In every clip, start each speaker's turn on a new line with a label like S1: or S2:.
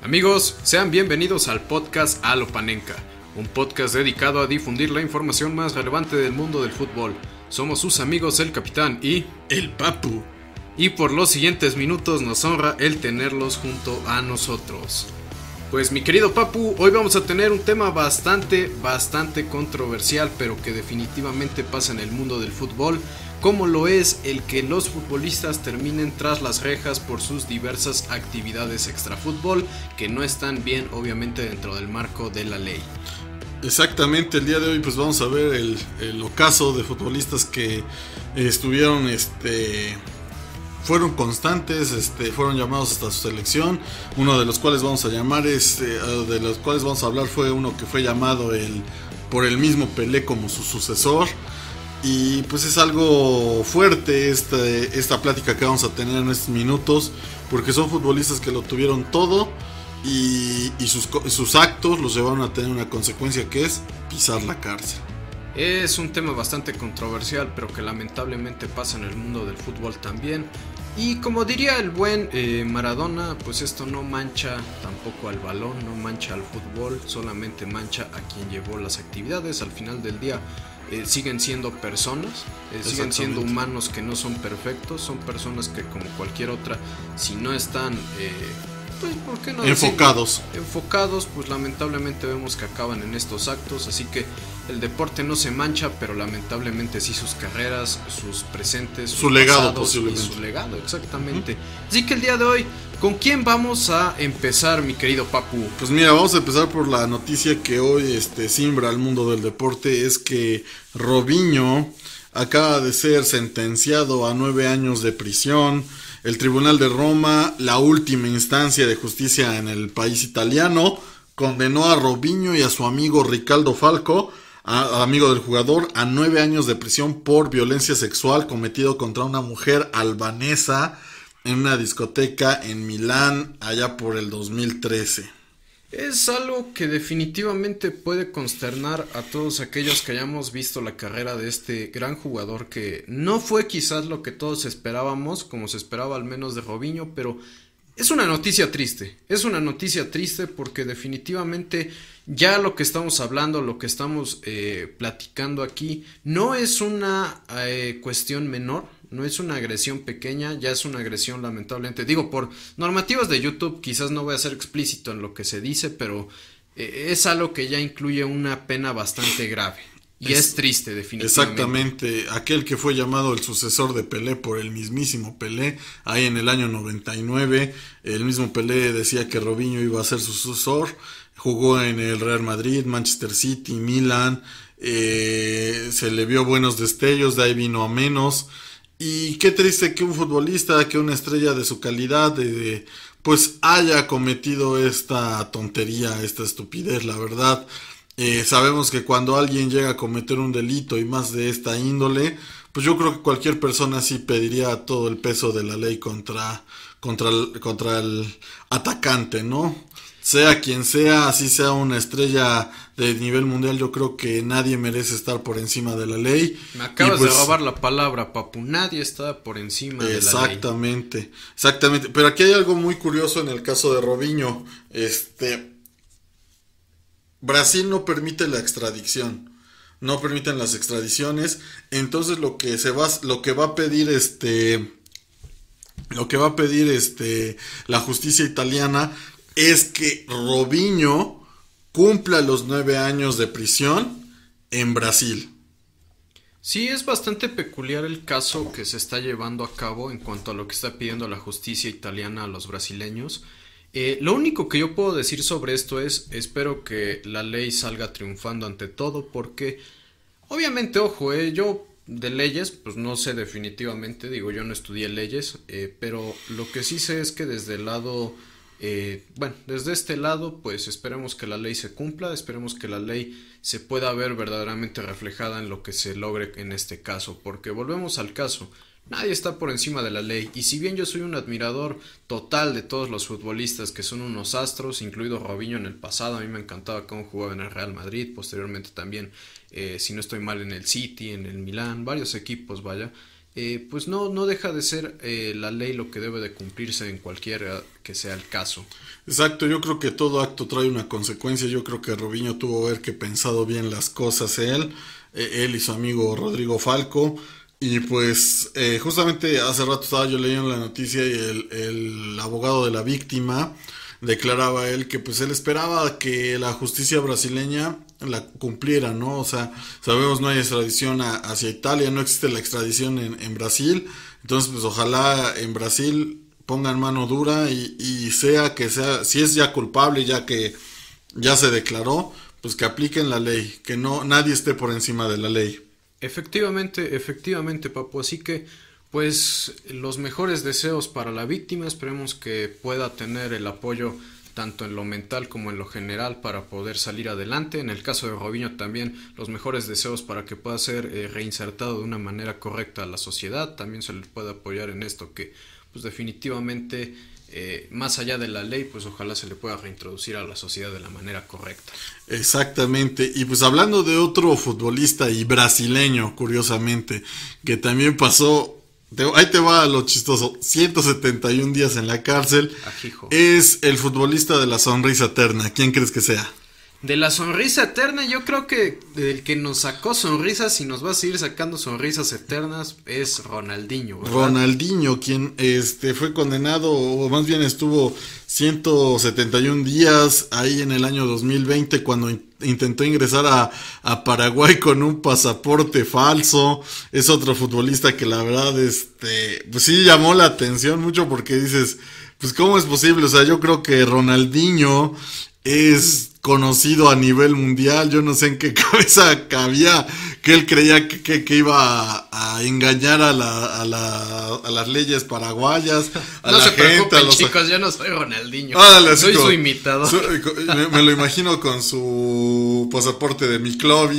S1: Amigos, sean bienvenidos al podcast Alopanenka, un podcast dedicado a difundir la información más relevante del mundo del fútbol. Somos sus amigos el capitán y el papu. Y por los siguientes minutos nos honra el tenerlos junto a nosotros. Pues mi querido Papu, hoy vamos a tener un tema bastante, bastante controversial, pero que definitivamente pasa en el mundo del fútbol cómo lo es el que los futbolistas terminen tras las rejas por sus diversas actividades extrafútbol que no están bien obviamente dentro del marco de la ley.
S2: Exactamente, el día de hoy pues vamos a ver el, ocaso de futbolistas que eh, estuvieron este fueron constantes, este, fueron llamados hasta su selección. Uno de los cuales vamos a llamar es, eh, ah, de los cuales vamos a hablar fue uno que fue llamado el, por el mismo Pelé como su sucesor. Y pues es algo fuerte esta, esta plática que vamos a tener en estos minutos, porque son futbolistas que lo tuvieron todo y, sus, sus actos los llevaron a tener una consecuencia que es pisar la cárcel.
S1: Es un tema bastante controversial, pero que lamentablemente pasa en el mundo del fútbol también. Y como diría el buen eh, Maradona, pues esto no mancha tampoco al balón, no mancha al fútbol, solamente mancha a quien llevó las actividades. Al final del día, eh, siguen siendo personas, eh, siguen siendo humanos que no son perfectos, son personas que como cualquier otra, si no están... Eh, pues, enfocados. Enfocados, pues lamentablemente vemos que acaban en estos actos, así que el deporte no se mancha, pero lamentablemente sí sus carreras, sus presentes, su legado posiblemente. su legado, exactamente. Así que el día de hoy, ¿con quién vamos a empezar, mi querido Papu? Pues
S2: mira, vamos a empezar por la noticia que hoy este, simbra al mundo del deporte, es que Robinho acaba de ser sentenciado a nueve años de prisión el Tribunal de Roma, la última instancia de justicia en el país italiano, condenó a Robinho y a su amigo Ricardo Falco, amigo del jugador, a nueve años de prisión por violencia sexual cometido contra una mujer albanesa en una discoteca en Milán allá por el 2013.
S1: Es algo que definitivamente puede consternar a todos aquellos que hayamos visto la carrera de este gran jugador que no fue quizás lo que todos esperábamos, como se esperaba al menos de Robinho, pero es una noticia triste, es una noticia triste porque definitivamente ya lo que estamos hablando, lo que estamos eh, platicando aquí, no es una eh, cuestión menor, no es una agresión pequeña, ya es una agresión lamentablemente. Digo, por normativas de YouTube quizás no voy a ser explícito en lo que se dice, pero eh, es algo que ya incluye una pena bastante grave. Y es, triste, definitivamente. Exactamente. Aquel que fue llamado
S2: el sucesor de Pelé por el mismísimo Pelé, ahí en el año 99, el mismo Pelé decía que Robinho iba a ser su sucesor. Jugó en el Real Madrid, Manchester City, Milan. Eh, se le vio buenos destellos, de ahí vino a menos. Y qué triste que un futbolista, que una estrella de su calidad, de, pues haya cometido esta tontería, esta estupidez, la verdad. Eh, sabemos que cuando alguien llega a cometer un delito y más de esta índole, pues yo creo que cualquier persona sí pediría todo el peso de la ley contra, contra, contra el atacante, ¿no? sea quien sea, así sea una estrella de nivel mundial, yo creo que nadie merece estar por encima de la ley. Me acabas de pues, robar
S1: la palabra, papu, nadie está por encima de la ley.
S2: Exactamente, exactamente. Pero aquí hay algo muy curioso en el caso de Robinho. Este, Brasil no permite la extradición, no permiten las extradiciones, entonces lo que se va, lo que va a pedir este... Lo que va a pedir este, la justicia italiana es que Robinho cumpla los nueve años de prisión en Brasil.
S1: Sí, es bastante peculiar el caso que se está llevando a cabo en cuanto a lo que está pidiendo la justicia italiana a los brasileños. Eh, lo único que yo puedo decir sobre esto es, espero que la ley salga triunfando ante todo, porque obviamente, ojo, eh, yo de leyes, pues no sé definitivamente, digo, yo no estudié leyes, eh, pero lo que sí sé es que desde el lado eh, bueno, desde este lado, pues esperemos que la ley se cumpla, esperemos que la ley se pueda ver verdaderamente reflejada en lo que se logre en este caso, porque volvemos al caso. Nadie está por encima de la ley, y si bien yo soy un admirador total de todos los futbolistas que son unos astros, incluido Robinho en el pasado, a mí me encantaba cómo jugaba en el Real Madrid, posteriormente también, eh, si no estoy mal, en el City, en el Milán, varios equipos, vaya. Eh, pues no, no deja de ser eh, la ley lo que debe de cumplirse en cualquier que sea el caso. Exacto, yo creo que
S2: todo acto trae una consecuencia, yo creo que Robinho tuvo que haber que pensado bien las cosas él, eh, él y su amigo Rodrigo Falco, y pues justamente hace rato estaba yo leyendo la noticia y el, el abogado de la víctima declaraba él que pues él esperaba que la justicia brasileña la cumpliera, ¿no? O sea, sabemos no hay extradición hacia Italia, no existe la extradición en, Brasil, entonces pues ojalá en Brasil pongan mano dura y, sea que sea, si es ya culpable, ya que ya se declaró, pues que apliquen la ley, que no nadie esté por encima de la ley.
S1: Efectivamente, efectivamente, Papu, así que pues los mejores deseos para la víctima, esperemos que pueda tener el apoyo tanto en lo mental como en lo general para poder salir adelante. En el caso de Robinho también los mejores deseos para que pueda ser eh, reinsertado de una manera correcta a la sociedad. También se le puede apoyar en esto que pues definitivamente eh, más allá de la ley, pues ojalá se le pueda reintroducir a la sociedad de la manera correcta.
S2: Exactamente. Y pues hablando de otro futbolista y brasileño, curiosamente, que también pasó ahí te va lo chistoso. 171 días en la cárcel. Es el futbolista de la sonrisa eterna. ¿Quién crees que sea?
S1: De la sonrisa eterna, yo creo que el que nos sacó sonrisas y nos va a seguir sacando sonrisas eternas es Ronaldinho.
S2: Ronaldinho, quien este, fue condenado, o más bien estuvo 171 días ahí en el año 2020 cuando intentó ingresar a, a, Paraguay con un pasaporte falso. Es otro futbolista que la verdad, este, pues sí llamó la atención mucho porque dices, pues cómo es posible, o sea, yo creo que Ronaldinho es conocido a nivel mundial. Yo no sé en qué cabeza cabía que él creía que, iba a, engañar a, la, a, la, a, las leyes paraguayas, no la se gente. chicos,
S1: yo no soy Ronaldinho. Ah, soy su imitador. me, lo
S2: imagino con su pasaporte de club.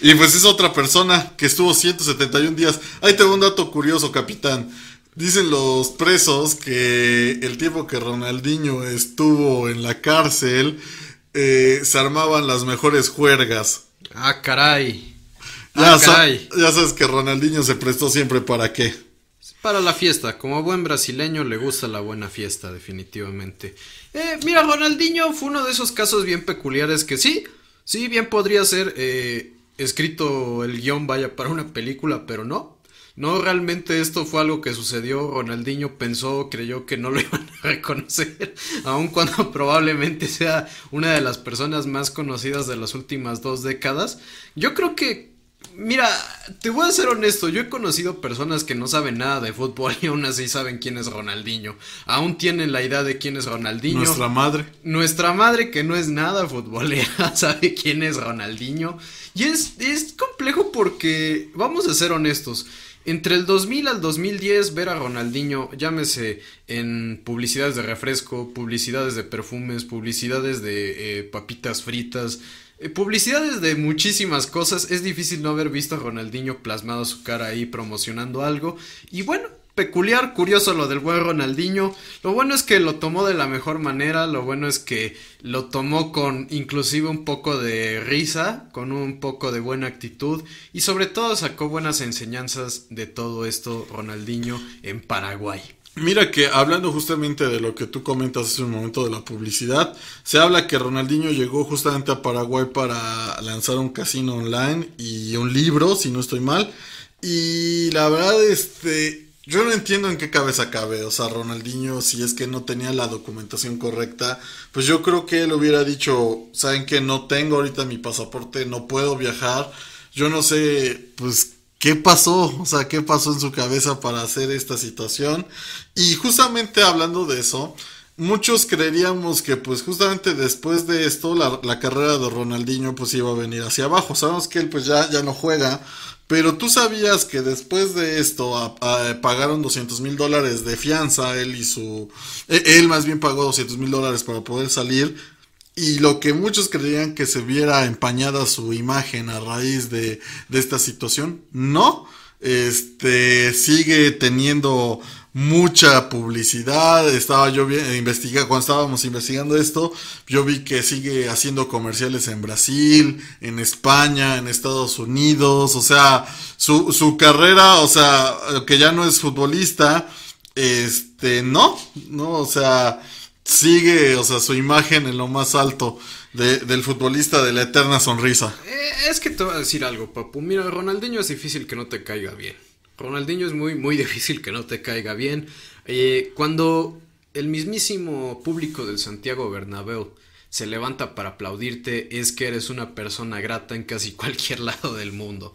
S2: y pues es otra persona que estuvo 171 días. Ahí tengo un dato curioso, capitán. Dicen los presos que el tiempo que Ronaldinho estuvo en la cárcel eh, se armaban las mejores juergas.
S1: Ah, ah caray. ya, sabes
S2: que Ronaldinho se prestó siempre para qué.
S1: Para la fiesta, como buen brasileño le gusta la buena fiesta, definitivamente. Eh, mira, Ronaldinho fue uno de esos casos bien peculiares que sí, sí, bien podría ser eh, escrito el guión, vaya, para una película, pero no. No, realmente esto fue algo que sucedió. Ronaldinho pensó, creyó que no lo iban a reconocer, aun cuando probablemente sea una de las personas más conocidas de las últimas dos décadas. Yo creo que Mira, te voy a ser honesto, yo he conocido personas que no saben nada de fútbol y aún así saben quién es Ronaldinho. Aún tienen la idea de quién es Ronaldinho. Nuestra madre. Nuestra madre que no es nada futbolera sabe quién es Ronaldinho. Y es, es complejo porque, vamos a ser honestos, entre el 2000 al 2010, ver a Ronaldinho, llámese en publicidades de refresco, publicidades de perfumes, publicidades de eh, papitas fritas, eh, publicidades de muchísimas cosas, es difícil no haber visto a Ronaldinho plasmado su cara ahí promocionando algo. Y bueno, peculiar, curioso lo del buen Ronaldinho. Lo bueno es que lo tomó de la mejor manera, lo bueno es que lo tomó con inclusive un poco de risa, con un poco de buena actitud y sobre todo sacó buenas enseñanzas de todo esto Ronaldinho en Paraguay. Mira que hablando
S2: justamente de lo que tú comentas hace un momento de la publicidad, se habla que Ronaldinho llegó justamente a Paraguay para lanzar un casino online y un libro, si no estoy mal. Y la verdad, este, yo no entiendo en qué cabeza cabe, o sea, Ronaldinho, si es que no tenía la documentación correcta, pues yo creo que él hubiera dicho, saben que no tengo ahorita mi pasaporte, no puedo viajar, yo no sé, pues, qué pasó, o sea, qué pasó en su cabeza para hacer esta situación. Y justamente hablando de eso, muchos creeríamos que pues justamente después de esto la, carrera de Ronaldinho pues iba a venir hacia abajo. Sabemos que él pues ya, ya no juega, pero tú sabías que después de esto pagaron 200 mil dólares de fianza, él y su... E, él más bien pagó 200 mil dólares para poder salir. Y lo que muchos creían que se viera empañada su imagen a raíz de, de esta situación, no. Este sigue teniendo mucha publicidad. Estaba yo investigando, cuando estábamos investigando esto, yo vi que sigue haciendo comerciales en Brasil, en España, en Estados Unidos. O sea, su, su carrera, o sea, que ya no es futbolista, este, no, no, o sea, sigue, o sea, su imagen en lo más alto. del futbolista de la eterna sonrisa.
S1: Eh, es que te voy a decir algo, papu. Mira, Ronaldinho es difícil que no te caiga bien. Ronaldinho es muy, muy difícil que no te caiga bien. Eh, cuando el mismísimo público del Santiago Bernabéu se levanta para aplaudirte, es que eres una persona grata en casi cualquier lado del mundo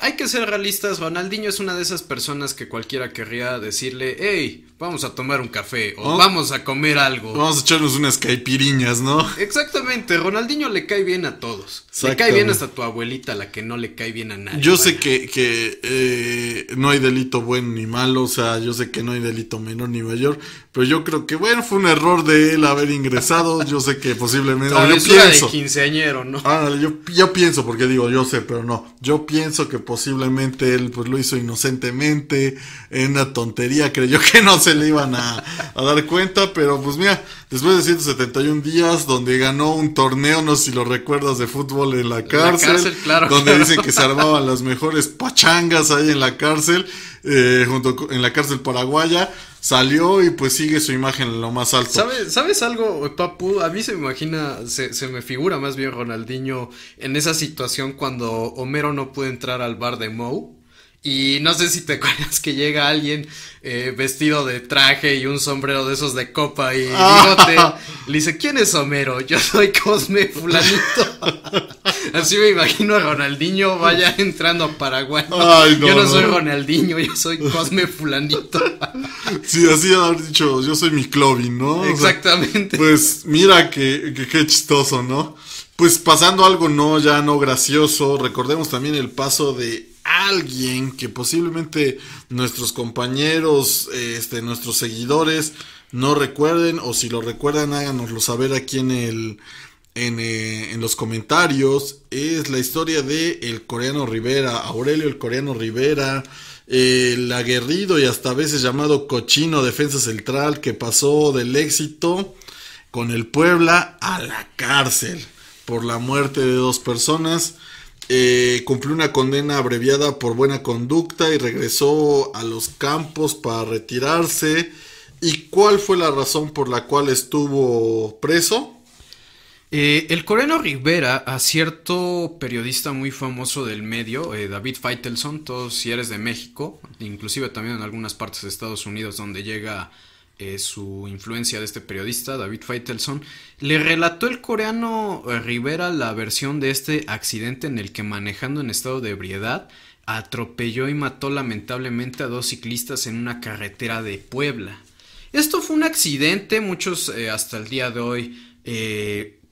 S1: hay que ser realistas, Ronaldinho es una de esas personas que cualquiera querría decirle, hey, vamos a tomar un café o vamos a comer algo. Vamos a
S2: echarnos unas caipiriñas, ¿no?
S1: Exactamente, Ronaldinho le cae bien a todos. Le cae bien hasta tu abuelita, la que no le cae bien a nadie. Yo
S2: sé que, eh, no hay delito bueno ni malo, o sea, yo sé que no hay delito menor ni mayor, pues yo creo que, bueno, fue un error de él haber ingresado. Yo sé que posiblemente. yo pienso. quinceañero, Ah, yo, yo, pienso, porque digo, yo sé, pero no. Yo pienso que posiblemente él pues lo hizo inocentemente, en una tontería. Creyó que no se le iban a, dar cuenta, pero pues mira, después de 171 días, donde ganó un torneo, no sé si lo recuerdas, de fútbol en la cárcel. claro, donde dicen que se armaban las mejores pachangas ahí en la cárcel, eh, junto en la cárcel paraguaya salió y pues sigue su imagen en lo más alto. ¿Sabes,
S1: ¿sabes algo, Papu? A mí se me imagina, se, se, me figura más bien Ronaldinho en esa situación cuando Homero no puede entrar al bar de Moe y no sé si te acuerdas que llega alguien eh, vestido de traje y un sombrero de esos de copa y ah. bigote. le dice, ¿quién es Homero? Yo soy Cosme Fulanito. Así me imagino a Ronaldinho vaya entrando a Paraguay. yo no, soy Ronaldinho, yo soy Cosme Fulanito. sí, así
S2: haber dicho, yo soy mi Clovin, ¿no? Exactamente. pues mira que, que, que chistoso, ¿no? Pues pasando algo no, ya no gracioso, recordemos también el paso de alguien que posiblemente nuestros compañeros, este, nuestros seguidores no recuerden o si lo recuerdan háganoslo saber aquí en el eh, en, los comentarios es la historia de el coreano Rivera, Aurelio el coreano Rivera, el aguerrido y hasta a veces llamado cochino defensa central que pasó del éxito con el Puebla a la cárcel por la muerte de dos personas eh, cumplió una condena abreviada por buena conducta y regresó a los campos para retirarse. ¿Y cuál
S1: fue la razón por la cual estuvo preso? Eh, el coreano Rivera, a cierto periodista muy famoso del medio, eh, David Feitelson, todos si eres de México, inclusive también en algunas partes de Estados Unidos donde llega eh, su influencia de este periodista, David Feitelson, le relató el coreano eh, Rivera la versión de este accidente en el que manejando en estado de ebriedad atropelló y mató lamentablemente a dos ciclistas en una carretera de Puebla. Esto fue un accidente, muchos eh, hasta el día de hoy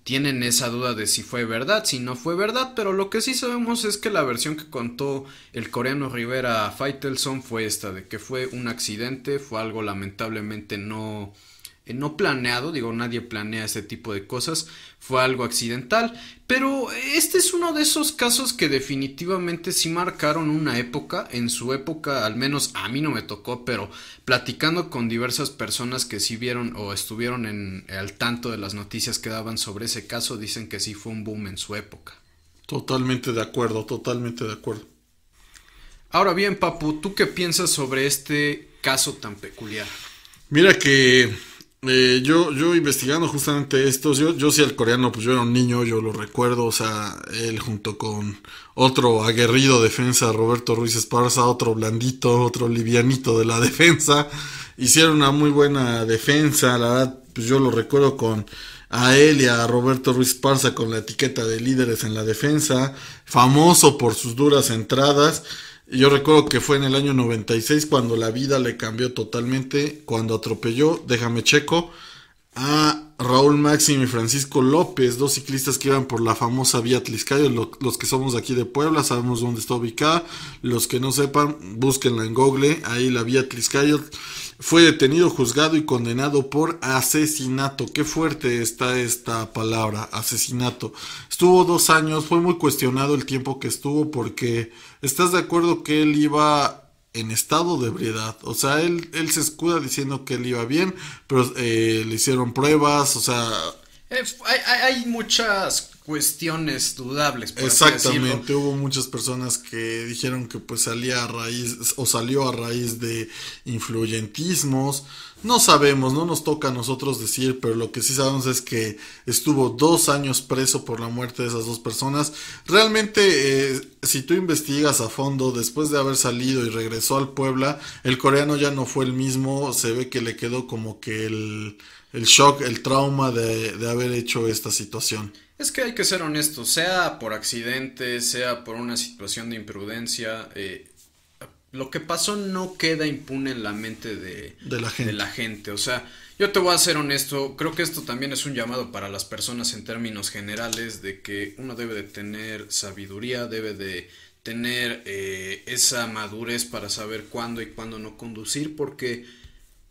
S1: tienen esa duda de si fue verdad, si no fue verdad, pero lo que sí sabemos es que la versión que contó el coreano Rivera a Faitelson fue esta, de que fue un accidente, fue algo lamentablemente no eh, no planeado, digo, nadie planea ese tipo de cosas, fue algo accidental, pero este es uno de esos casos que definitivamente sí marcaron una época, en su época al menos a mí no me tocó, pero platicando con diversas personas que sí vieron o estuvieron en, al tanto de las noticias que daban sobre ese caso, dicen que sí fue un boom en su época. Totalmente de acuerdo, totalmente de acuerdo. Ahora bien, Papu, ¿tú qué piensas sobre este caso tan peculiar?
S2: Mira que eh, yo, yo investigando justamente esto, yo, yo el coreano, pues yo era un niño, yo lo recuerdo, o sea, él junto con otro aguerrido defensa, Roberto Ruiz Esparza, otro blandito, otro livianito de la defensa, hicieron una muy buena defensa, la verdad, pues yo lo recuerdo con a él y a Roberto Ruiz Esparza con la etiqueta de líderes en la defensa, famoso por sus duras entradas, yo recuerdo que fue en el año 96 cuando la vida le cambió totalmente, cuando atropelló, déjame checo, a Raúl Máximo y Francisco López, dos ciclistas que iban por la famosa vía Tliscayo. los que somos aquí de Puebla sabemos dónde está ubicada. Los que no sepan, búsquenla en Google, ahí la vía Tliscayo fue detenido, juzgado y condenado por asesinato. Qué fuerte está esta palabra, asesinato. Estuvo dos años, fue muy cuestionado el tiempo que estuvo porque estás de acuerdo que él iba en estado de ebriedad. O sea, él, él se escuda diciendo que él iba bien, pero eh, le hicieron pruebas, o sea,
S1: eh, hay, muchas cuestiones dudables. Exactamente,
S2: hubo muchas personas que dijeron que pues salía a raíz o salió a raíz de influyentismos. No sabemos, no nos toca a nosotros decir, pero lo que sí sabemos es que estuvo dos años preso por la muerte de esas dos personas. Realmente, eh, si tú investigas a fondo, después de haber salido y regresó al Puebla, el coreano ya no fue el mismo, se ve que le quedó como que el el shock, el trauma de, haber hecho esta situación.
S1: Es que hay que ser honesto, sea por accidente, sea por una situación de imprudencia, eh, lo que pasó no queda impune en la mente de, la gente. la gente. O sea, yo te voy a ser honesto, creo que esto también es un llamado para las personas en términos generales de que uno debe de tener sabiduría, debe de tener eh, esa madurez para saber cuándo y cuándo no conducir, porque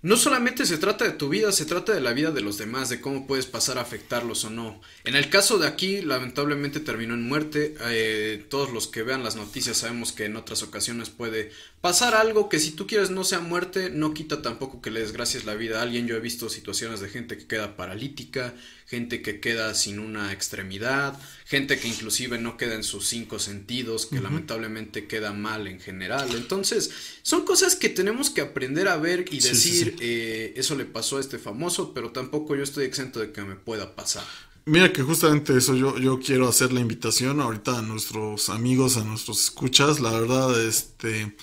S1: no solamente se trata de tu vida, se trata de la vida de los demás, de cómo puedes pasar a afectarlos o no. En el caso de aquí, lamentablemente terminó en muerte. Eh, todos los que vean las noticias sabemos que en otras ocasiones puede pasar algo que si tú quieres no sea muerte, no quita tampoco que le desgracias la vida a alguien. Yo he visto situaciones de gente que queda paralítica, gente que queda sin una extremidad, gente que inclusive no queda en sus cinco sentidos, que lamentablemente queda mal en general. Entonces, son cosas que tenemos que aprender a ver y decir, eh, eso le pasó a este famoso, pero tampoco yo estoy exento de que me pueda pasar.
S2: Mira que justamente eso yo, yo quiero hacer la invitación ahorita a nuestros amigos, a nuestros escuchas, la verdad, este,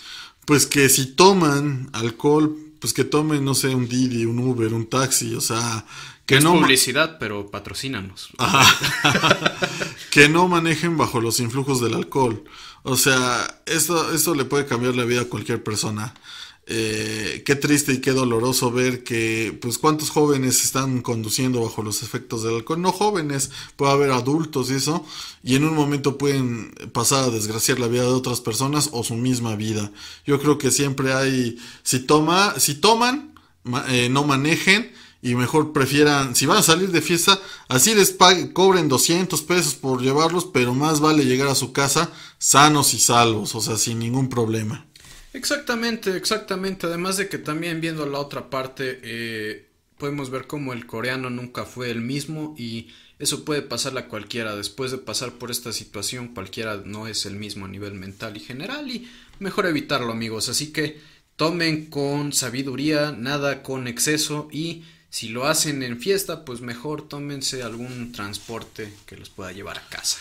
S2: pues que si toman alcohol pues que tomen, no sé, un Didi, un Uber, un taxi, o sea, que es no publicidad,
S1: pero patrocínanos.
S2: que no manejen bajo los influjos del alcohol. O sea, esto, esto le puede cambiar la vida a cualquier persona. Eh, qué triste y qué doloroso ver que, pues, cuántos jóvenes están conduciendo bajo los efectos del alcohol. No jóvenes, puede haber adultos y eso, y en un momento pueden pasar a desgraciar la vida de otras personas o su misma vida. Yo creo que siempre hay, si toma, si toman, eh, no manejen. Y mejor prefieran, si van a salir de fiesta, así les paguen, cobren 200 pesos por llevarlos, pero más vale llegar a su casa sanos y salvos, o sea, sin ningún problema.
S1: Exactamente, exactamente. Además de que también viendo la otra parte, eh, podemos ver cómo el coreano nunca fue el mismo y eso puede pasarle a cualquiera. Después de pasar por esta situación, cualquiera no es el mismo a nivel mental y general y mejor evitarlo amigos. Así que tomen con sabiduría, nada con exceso y si lo hacen en fiesta, pues mejor tómense algún transporte que los pueda llevar a casa.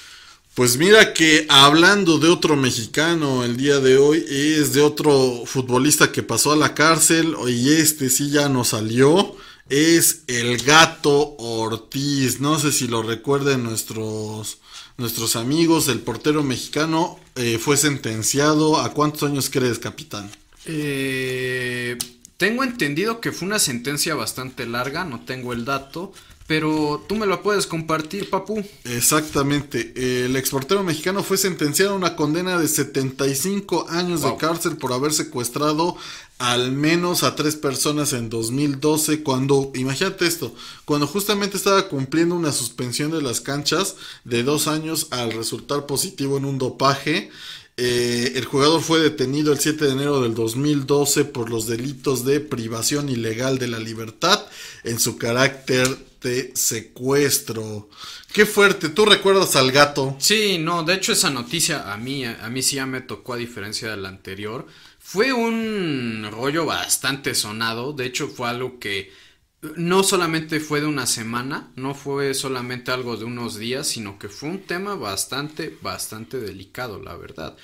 S2: Pues mira que hablando de otro mexicano el día de hoy, es de otro futbolista que pasó a la cárcel y este sí ya no salió, es el gato Ortiz. No sé si lo recuerden nuestros, nuestros amigos, el portero mexicano eh, fue sentenciado. ¿A cuántos años crees, capitán?
S1: Eh, tengo entendido que fue una sentencia bastante larga, no tengo el dato, pero tú me lo puedes compartir, papu.
S2: Exactamente. El exportero mexicano fue sentenciado a una condena de 75 años de cárcel por haber secuestrado al menos a tres personas en 2012 cuando, imagínate esto, cuando justamente estaba cumpliendo una suspensión de las canchas de dos años al resultar positivo en un dopaje. Eh, el jugador fue detenido el 7 de enero del 2012 por los delitos de privación ilegal de la libertad en su carácter secuestro. Qué fuerte, ¿tú recuerdas al
S1: gato? Sí, no, de hecho esa noticia a mí, a mí sí ya me tocó a diferencia de la anterior. Fue un rollo bastante sonado, de hecho fue algo que no solamente fue de una semana, no fue solamente algo de unos días, sino que fue un tema bastante, bastante delicado, la verdad.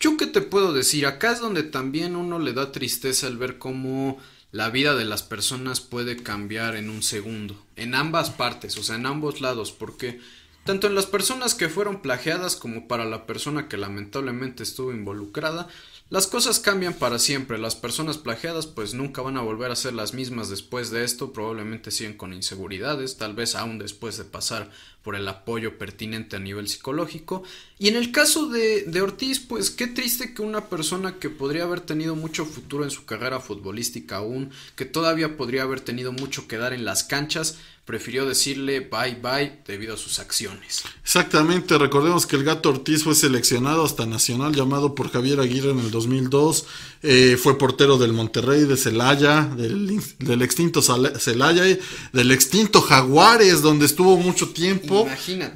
S1: Yo qué te puedo decir, acá es donde también uno le da tristeza el ver cómo la vida de las personas puede cambiar en un segundo, en ambas partes, o sea, en ambos lados, porque tanto en las personas que fueron plagiadas como para la persona que lamentablemente estuvo involucrada, las cosas cambian para siempre, las personas plagiadas pues nunca van a volver a ser las mismas después de esto, probablemente siguen con inseguridades, tal vez aún después de pasar por el apoyo pertinente a nivel psicológico. Y en el caso de, de Ortiz, pues qué triste que una persona que podría haber tenido mucho futuro en su carrera futbolística aún, que todavía podría haber tenido mucho que dar en las canchas, prefirió decirle bye bye debido a sus acciones.
S2: Exactamente, recordemos que el gato Ortiz fue seleccionado hasta nacional, llamado por Javier Aguirre en el 2002, eh, fue portero del Monterrey, de Celaya, del, extinto Celaya, del extinto Jaguares, donde estuvo mucho tiempo,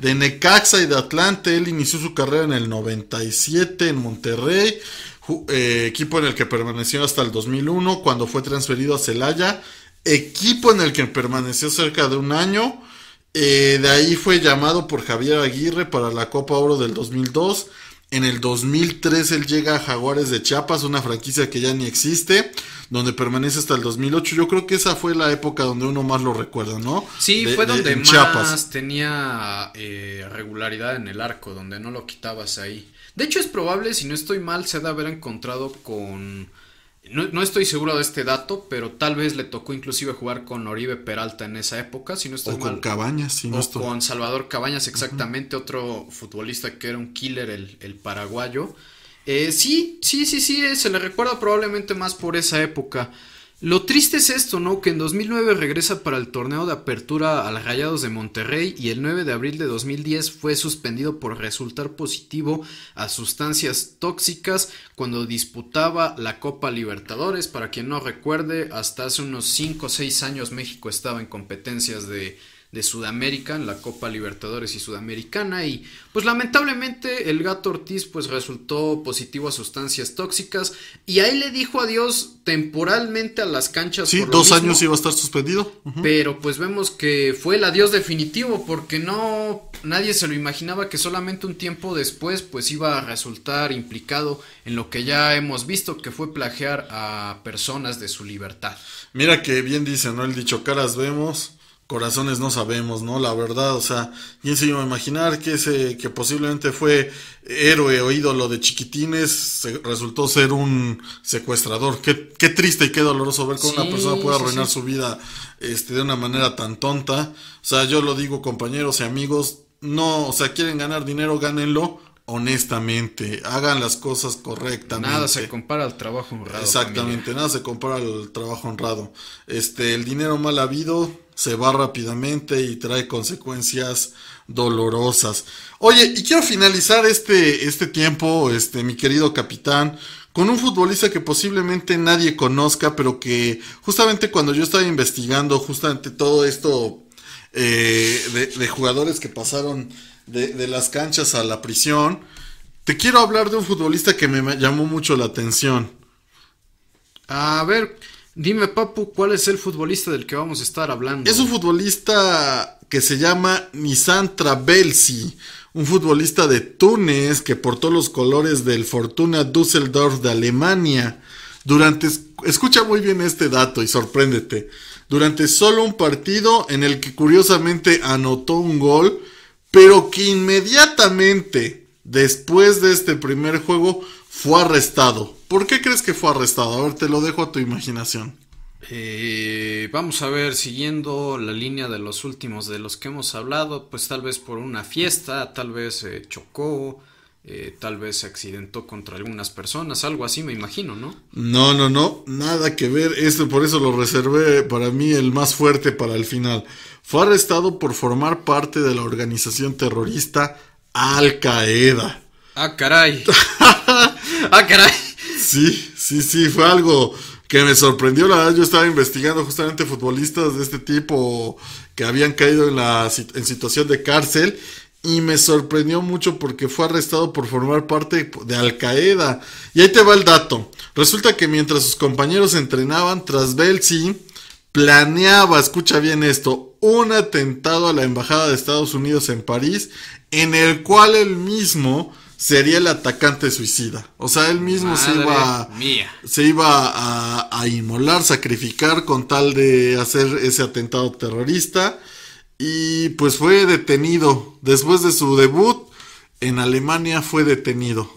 S2: de Necaxa y de Atlante, él inició su carrera en el 97 en Monterrey. Eh, equipo en el que permaneció hasta el 2001 cuando fue transferido a Celaya equipo en el que permaneció cerca de un año. Eh, de ahí fue llamado por Javier Aguirre para la Copa Oro del 2002. En el 2003 él llega a Jaguares de Chiapas, una franquicia que ya ni existe, donde permanece hasta el 2008. Yo creo que esa fue la época donde uno más lo recuerda, ¿no? Sí, fue donde más
S1: tenía eh, regularidad en el arco, donde no lo quitabas ahí. De hecho es probable, si no estoy mal, se ha de haber encontrado con no, no, estoy seguro de este dato, pero tal vez le tocó inclusive jugar con Oribe Peralta en esa época, si no estoy o con Cabañas, si no o con Salvador Cabañas, exactamente, otro futbolista que era un killer, el, el paraguayo. Eh, sí, sí, sí, sí, eh, se le recuerda probablemente más por esa época. Lo triste es esto, ¿no? Que en 2009 regresa para el torneo de apertura los Rayados de Monterrey y el 9 de abril de 2010 fue suspendido por resultar positivo a sustancias tóxicas cuando disputaba la Copa Libertadores. Para quien no recuerde, hasta hace unos 5 o 6 años México estaba en competencias de de Sudamérica en la Copa Libertadores y Sudamericana y pues lamentablemente el gato Ortiz pues resultó positivo a sustancias tóxicas y ahí le dijo adiós temporalmente a las canchas. Sí, dos años iba a estar suspendido. Pero pues vemos que fue el adiós definitivo porque no nadie se lo imaginaba que solamente un tiempo después pues iba a resultar implicado en lo que ya hemos visto que fue plagiar a personas de su libertad. Mira que bien dice, ¿no? El
S2: dicho caras vemos corazones no sabemos, ¿no? La verdad, o sea, ¿quién se iba a imaginar que ese que posiblemente fue héroe o ídolo de chiquitines resultó ser un secuestrador? Qué, qué, triste y qué doloroso ver cómo una persona puede arruinar su vida este, de una manera tan tonta. O sea, yo lo digo compañeros y amigos, no, o sea, quieren ganar dinero, gánenlo honestamente, hagan las cosas correctamente. Nada se compara al trabajo honrado. Exactamente, nada se compara al trabajo honrado. Este, el dinero mal habido se va rápidamente y trae consecuencias dolorosas. Oye, y quiero finalizar este, este tiempo, este, mi querido capitán, con un futbolista que posiblemente nadie conozca, pero que justamente cuando yo estaba investigando justamente todo esto eh, de, jugadores que pasaron de, las canchas a la prisión. Te quiero hablar de un futbolista que me llamó mucho la atención. A ver, dime Papu, ¿cuál es el futbolista del que vamos
S1: a estar hablando? Es
S2: un futbolista que se llama Nissan Trabelsi, un futbolista de Túnez que portó los colores del Fortuna Düsseldorf de Alemania. Durante, escucha muy bien este dato y sorpréndete durante solo un partido en el que curiosamente anotó un gol, pero que inmediatamente después de este primer juego fue arrestado. ¿Por qué crees que fue arrestado? A ver, te lo dejo a tu imaginación.
S1: Eh, vamos a ver, siguiendo la línea de los últimos de los que hemos hablado, pues tal vez por una fiesta, tal vez eh, chocó, eh, tal vez se accidentó contra algunas personas, algo así me imagino, ¿no?
S2: No, no, no, nada que ver, esto por eso lo reservé para mí el más fuerte para el final. Fue arrestado por formar parte de la organización terrorista Al Qaeda.
S1: Ah, caray. ah, caray.
S2: Sí, sí, sí, fue algo que me sorprendió, la verdad, yo estaba investigando justamente futbolistas de este tipo que habían caído en, la, en situación de cárcel y me sorprendió mucho porque fue arrestado por formar parte de Al Qaeda. Y ahí te va el dato. Resulta que mientras sus compañeros entrenaban, Tras Belsi planeaba, escucha bien esto, un atentado a la Embajada de Estados Unidos en París, en el cual él mismo sería el atacante suicida. O sea, él mismo se iba, se iba a, a inmolar, sacrificar con tal de hacer ese atentado terrorista y pues fue detenido. Después de su debut en Alemania fue detenido.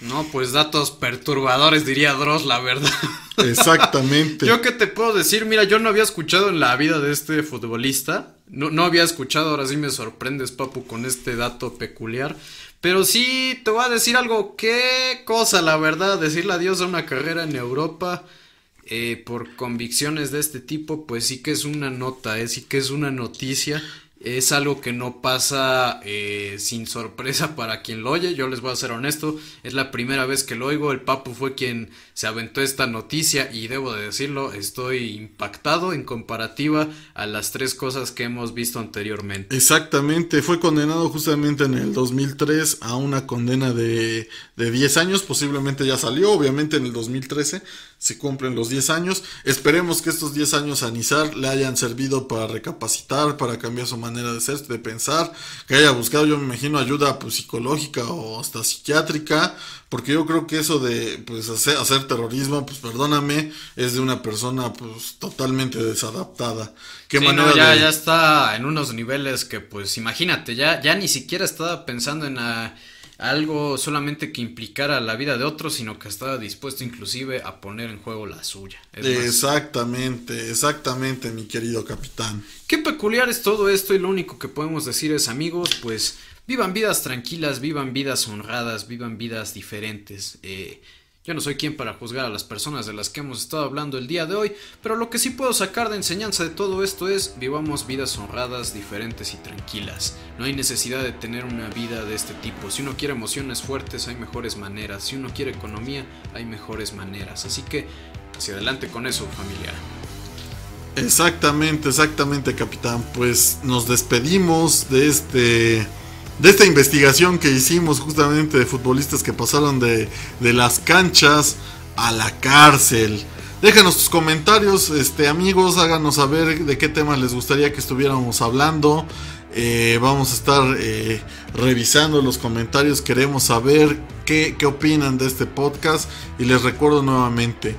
S1: No, pues datos perturbadores diría Dross, la verdad.
S2: Exactamente. yo
S1: qué te puedo decir, mira, yo no había escuchado en la vida de este futbolista, no, había escuchado, ahora sí me sorprendes, Papu, con este dato peculiar. Pero sí, te voy a decir algo, qué cosa, la verdad, decirle adiós a una carrera en Europa eh, por convicciones de este tipo, pues sí que es una nota, eh, sí que es una noticia. Es algo que no pasa eh, sin sorpresa para quien lo oye. Yo les voy a ser honesto, es la primera vez que lo oigo. El Papu fue quien se aventó esta noticia y debo de decirlo, estoy impactado en comparativa a las tres cosas que hemos visto anteriormente.
S2: Exactamente, fue condenado justamente en el 2003 a una condena de, de 10 años, posiblemente ya salió, obviamente en el 2013 se cumplen los 10 años. Esperemos que estos 10 años a Nizar le hayan servido para recapacitar, para cambiar su manera de ser, de pensar, que haya buscado, yo me imagino, ayuda pues, psicológica o hasta psiquiátrica, porque yo creo que eso de pues, hacer, terrorismo, pues perdóname, es de una persona pues totalmente desadaptada. que sí, ya, ya
S1: está en unos niveles que pues imagínate, ya, ya ni siquiera estaba pensando en... la ah, algo solamente que implicara la vida de otros, sino que estaba dispuesto inclusive a poner en juego la suya. exactamente, exactamente, mi querido capitán. Qué peculiar es todo esto y lo único que podemos decir es amigos, pues vivan vidas tranquilas, vivan vidas honradas, vivan vidas diferentes. Eh, yo no soy quien para juzgar a las personas de las que hemos estado hablando el día de hoy, pero lo que sí puedo sacar de enseñanza de todo esto es vivamos vidas honradas, diferentes y tranquilas. No hay necesidad de tener una vida de este tipo. Si uno quiere emociones fuertes, hay mejores maneras. Si uno quiere economía, hay mejores maneras. Así que, hacia adelante con eso, familia.
S2: Exactamente, exactamente, capitán. Pues nos despedimos de este de esta investigación que hicimos justamente de futbolistas que pasaron de, las canchas a la cárcel. Déjanos tus comentarios, este, amigos, háganos saber de qué temas les gustaría que estuviéramos hablando. Eh, vamos a estar eh, revisando los comentarios, queremos saber qué, opinan de este podcast y les recuerdo nuevamente,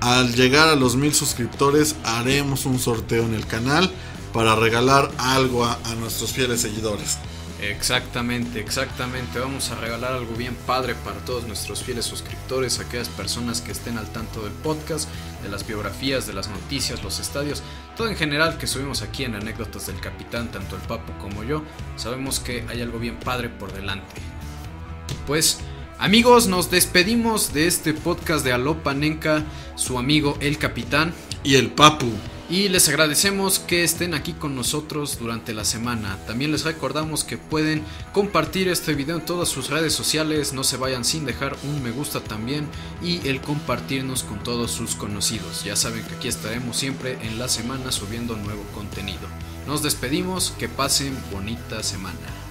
S2: al llegar a los mil suscriptores haremos un sorteo en el canal para regalar algo a nuestros fieles seguidores.
S1: Exactamente, exactamente. Vamos a regalar algo bien padre para todos nuestros fieles suscriptores, aquellas personas que estén al tanto del podcast, de las biografías, de las noticias, los estadios, todo en general que subimos aquí en Anécdotas del Capitán, tanto el Papu como yo. Sabemos que hay algo bien padre por delante. Pues, amigos, nos despedimos de este podcast de Alopa su amigo el Capitán y el Papu y les agradecemos que estén aquí con nosotros durante la semana. También les recordamos que pueden compartir este video en todas sus redes sociales, no se vayan sin dejar un me gusta también y el compartirnos con todos sus conocidos. Ya saben que aquí estaremos siempre en la semana subiendo nuevo contenido. Nos despedimos, que pasen bonita semana.